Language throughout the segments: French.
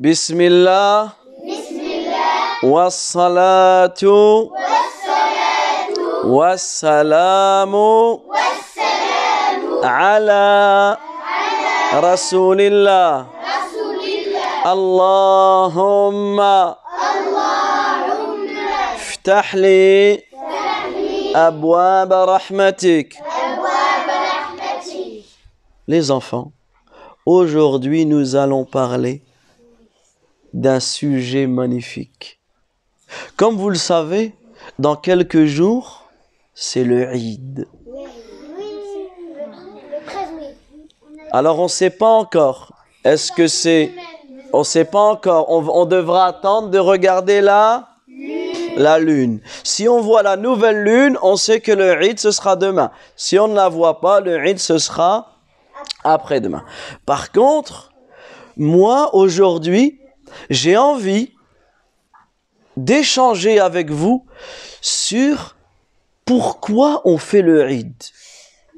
Bismillah Bismillah Wassalatu. salatu Wassalamu. salatu Wa salam Wa salam ala Rasoulillah Rasoulillah Allahumma Allahumma iftah li abwaab rahmatik abwaab Les enfants aujourd'hui nous allons parler d'un sujet magnifique. Comme vous le savez, dans quelques jours, c'est le Eid. Alors on ne sait pas encore. Est-ce que c'est... On ne sait pas encore. On, devra attendre de regarder la... La lune. Si on voit la nouvelle lune, on sait que le Eid, ce sera demain. Si on ne la voit pas, le Eid, ce sera après-demain. Par contre, moi, aujourd'hui, j'ai envie d'échanger avec vous sur pourquoi on fait le Eid.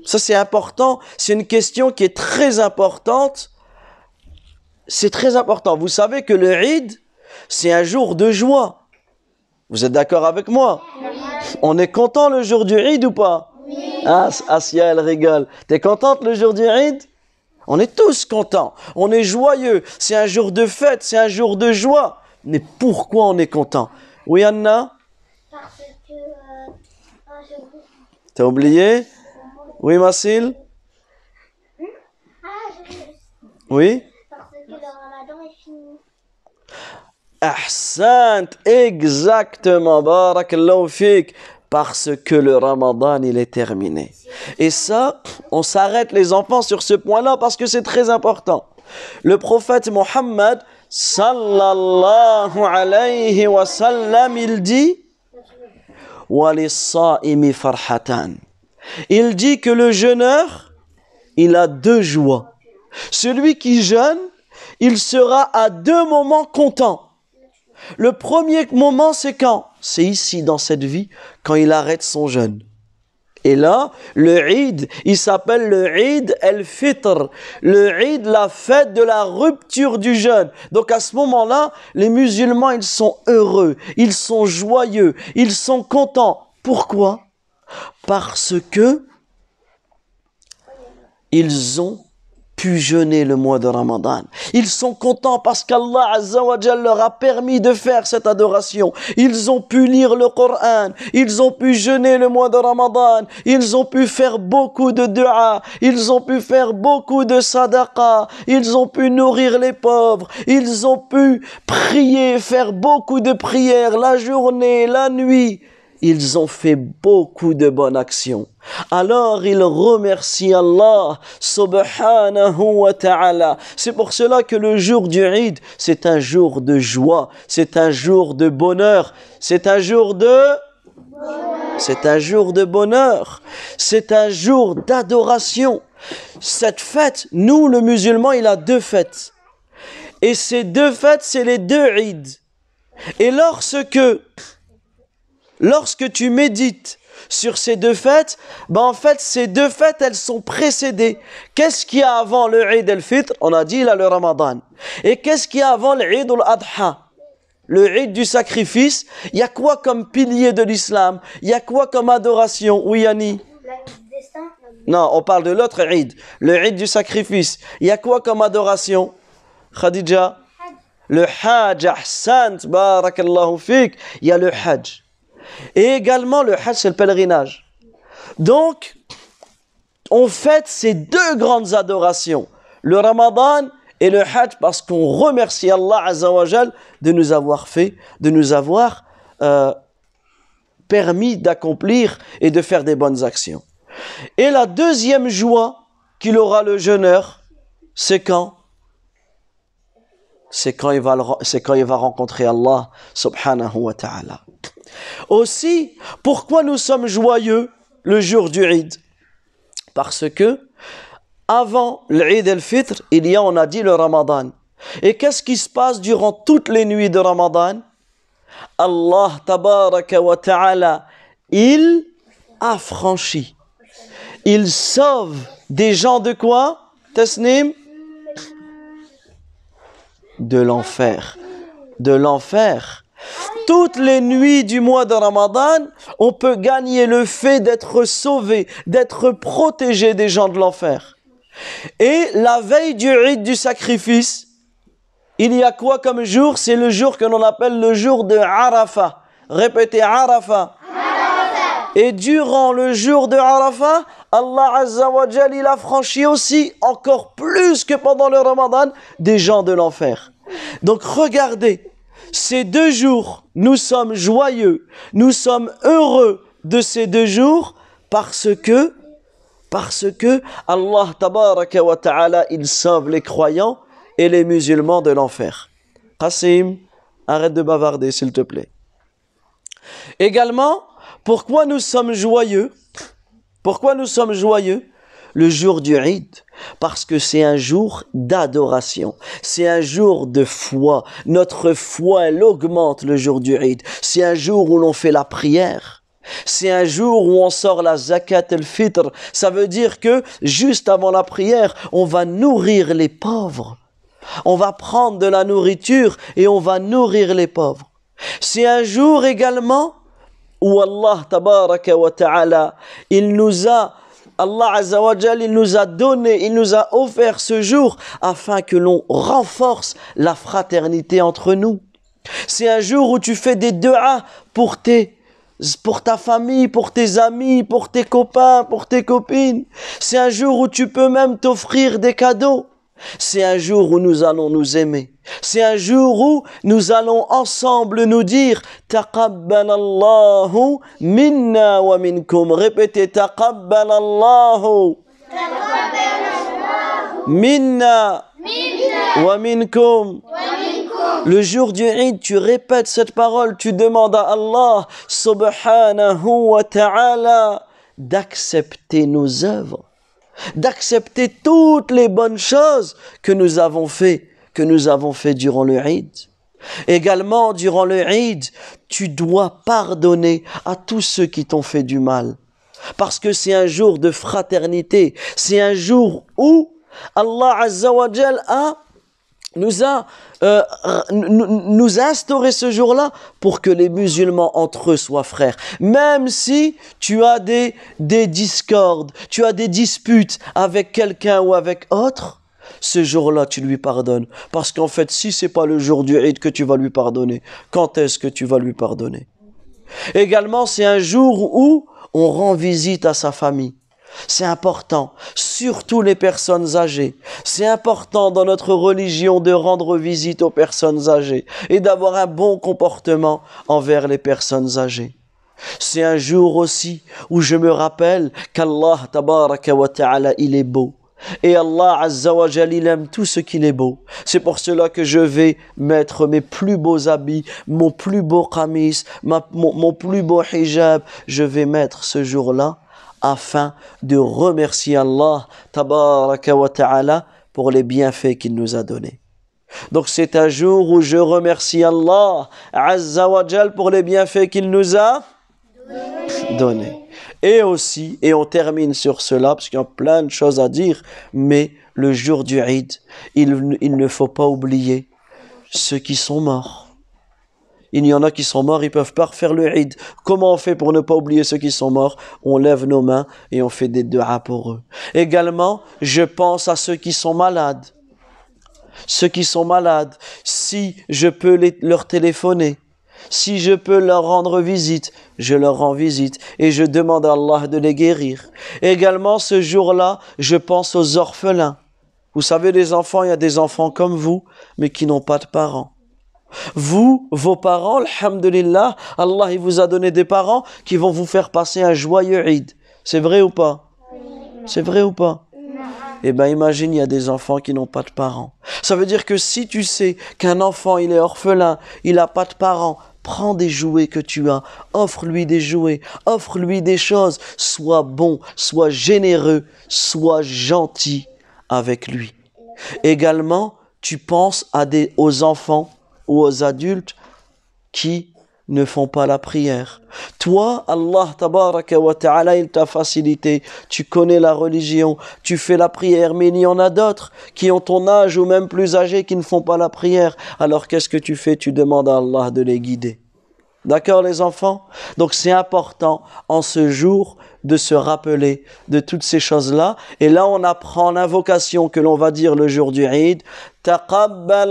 Ça c'est important, c'est une question qui est très importante. C'est très important. Vous savez que le Eid, c'est un jour de joie. Vous êtes d'accord avec moi On est content le jour du Eid ou pas oui. Ah, ah elle rigole. T'es contente le jour du Eid on est tous contents, on est joyeux, c'est un jour de fête, c'est un jour de joie. Mais pourquoi on est content Oui, Anna Parce que. Euh, T'as oublié Oui, Massil ah, Oui Parce que le ramadan est fini. saint, exactement. Barakallahu parce que le ramadan, il est terminé. Et ça, on s'arrête les enfants sur ce point-là parce que c'est très important. Le prophète Muhammad, sallallahu alayhi wa sallam, il dit Il dit que le jeûneur, il a deux joies. Celui qui jeûne, il sera à deux moments content. Le premier moment, c'est quand c'est ici dans cette vie quand il arrête son jeûne. Et là, le Eid, il s'appelle le Eid el-Fitr, le Eid, la fête de la rupture du jeûne. Donc à ce moment-là, les musulmans, ils sont heureux, ils sont joyeux, ils sont contents. Pourquoi Parce que ils ont pu jeûner le mois de Ramadan. Ils sont contents parce qu'Allah leur a permis de faire cette adoration. Ils ont pu lire le Coran. Ils ont pu jeûner le mois de Ramadan. Ils ont pu faire beaucoup de dua. Ils ont pu faire beaucoup de sadaqa. Ils ont pu nourrir les pauvres. Ils ont pu prier, faire beaucoup de prières la journée, la nuit ils ont fait beaucoup de bonnes actions. Alors ils remercient Allah subhanahu wa ta'ala. C'est pour cela que le jour du Eid, c'est un jour de joie, c'est un jour de bonheur, c'est un jour de... C'est un jour de bonheur, c'est un jour d'adoration. Cette fête, nous le musulman, il a deux fêtes. Et ces deux fêtes, c'est les deux Eid. Et lorsque lorsque tu médites sur ces deux fêtes, ben en fait, ces deux fêtes, elles sont précédées. Qu'est-ce qu'il y a avant le Eid al-Fitr On a dit là le Ramadan. Et qu'est-ce qu'il y a avant le Eid al-Adha le Eid du sacrifice, il y a quoi comme pilier de l'islam Il y a quoi comme adoration Oui, Yanni Non, on parle de l'autre Eid, le Eid du sacrifice. Il y a quoi comme adoration Khadija Le Hajj, Ahsan, Barakallahu Il y a le Hajj et également le Hajj, c'est le pèlerinage. Donc, on fête ces deux grandes adorations, le Ramadan et le Hajj, parce qu'on remercie Allah Azzawajal de nous avoir fait, de nous avoir euh, permis d'accomplir et de faire des bonnes actions. Et la deuxième joie qu'il aura le jeûneur, c'est quand C'est quand, il va, c'est quand il va rencontrer Allah subhanahu wa ta'ala. Aussi, pourquoi nous sommes joyeux le jour du Eid Parce que avant l'Eid al-Fitr, il y a, on a dit, le Ramadan. Et qu'est-ce qui se passe durant toutes les nuits de Ramadan Allah tabaraka wa ta'ala, il affranchit. Il sauve des gens de quoi Tasnim De l'enfer. De l'enfer. Toutes les nuits du mois de Ramadan, on peut gagner le fait d'être sauvé, d'être protégé des gens de l'enfer. Et la veille du rite du sacrifice, il y a quoi comme jour C'est le jour que l'on appelle le jour de Arafat. Répétez Arafat. Et durant le jour de Arafat, Allah Azza wa il a franchi aussi, encore plus que pendant le Ramadan, des gens de l'enfer. Donc regardez, ces deux jours, nous sommes joyeux, nous sommes heureux de ces deux jours parce que, parce que Allah tabaraka wa ta'ala, il sauve les croyants et les musulmans de l'enfer. Qasim, arrête de bavarder s'il te plaît. Également, pourquoi nous sommes joyeux Pourquoi nous sommes joyeux le jour du Eid parce que c'est un jour d'adoration, c'est un jour de foi. Notre foi, elle augmente le jour du Eid. C'est un jour où l'on fait la prière. C'est un jour où on sort la zakat al-fitr. Ça veut dire que juste avant la prière, on va nourrir les pauvres. On va prendre de la nourriture et on va nourrir les pauvres. C'est un jour également où Allah tabaraka wa ta'ala, il nous a Allah Azzawajal, il nous a donné, il nous a offert ce jour afin que l'on renforce la fraternité entre nous. C'est un jour où tu fais des à pour tes pour ta famille, pour tes amis, pour tes copains, pour tes copines. C'est un jour où tu peux même t'offrir des cadeaux. C'est un jour où nous allons nous aimer. C'est un jour où nous allons ensemble nous dire Taqabbalallahu minna wa minkum. Répétez Taqabbalallahu minna wa minkum. Le jour du Eid, tu répètes cette parole, tu demandes à Allah subhanahu wa ta'ala d'accepter nos œuvres, d'accepter toutes les bonnes choses que nous avons faites que nous avons fait durant le Eid. Également, durant le Eid, tu dois pardonner à tous ceux qui t'ont fait du mal. Parce que c'est un jour de fraternité. C'est un jour où Allah Azza a, nous a, euh, nous instauré ce jour-là pour que les musulmans entre eux soient frères. Même si tu as des, des discordes, tu as des disputes avec quelqu'un ou avec autre, ce jour-là, tu lui pardonnes. Parce qu'en fait, si c'est pas le jour du Eid que tu vas lui pardonner, quand est-ce que tu vas lui pardonner Également, c'est un jour où on rend visite à sa famille. C'est important, surtout les personnes âgées. C'est important dans notre religion de rendre visite aux personnes âgées et d'avoir un bon comportement envers les personnes âgées. C'est un jour aussi où je me rappelle qu'Allah, tabaraka ta'ala, il est beau. Et Allah Azza wa il aime tout ce qu'il est beau. C'est pour cela que je vais mettre mes plus beaux habits, mon plus beau kamis, mon, plus beau hijab. Je vais mettre ce jour-là afin de remercier Allah tabaraka wa ta'ala pour les bienfaits qu'il nous a donnés. Donc c'est un jour où je remercie Allah Azza wa pour les bienfaits qu'il nous a donnés. Et aussi, et on termine sur cela, parce qu'il y a plein de choses à dire, mais le jour du Eid, il, ne faut pas oublier ceux qui sont morts. Il y en a qui sont morts, ils peuvent pas refaire le Eid. Comment on fait pour ne pas oublier ceux qui sont morts On lève nos mains et on fait des doigts pour eux. Également, je pense à ceux qui sont malades. Ceux qui sont malades, si je peux leur téléphoner, si je peux leur rendre visite, je leur rends visite et je demande à Allah de les guérir. Également, ce jour-là, je pense aux orphelins. Vous savez, les enfants, il y a des enfants comme vous, mais qui n'ont pas de parents. Vous, vos parents, alhamdulillah, Allah il vous a donné des parents qui vont vous faire passer un joyeux Eid. C'est vrai ou pas C'est vrai ou pas eh bien, imagine, il y a des enfants qui n'ont pas de parents. Ça veut dire que si tu sais qu'un enfant, il est orphelin, il n'a pas de parents, Prends des jouets que tu as, offre-lui des jouets, offre-lui des choses, sois bon, sois généreux, sois gentil avec lui. Également, tu penses à des, aux enfants ou aux adultes qui ne font pas la prière. Toi, Allah tabaraka wa ta'ala, il t'a facilité. Tu connais la religion, tu fais la prière, mais il y en a d'autres qui ont ton âge ou même plus âgés qui ne font pas la prière. Alors qu'est-ce que tu fais Tu demandes à Allah de les guider. D'accord les enfants Donc c'est important en ce jour de se rappeler de toutes ces choses-là. Et là on apprend l'invocation que l'on va dire le jour du Eid. Taqabbal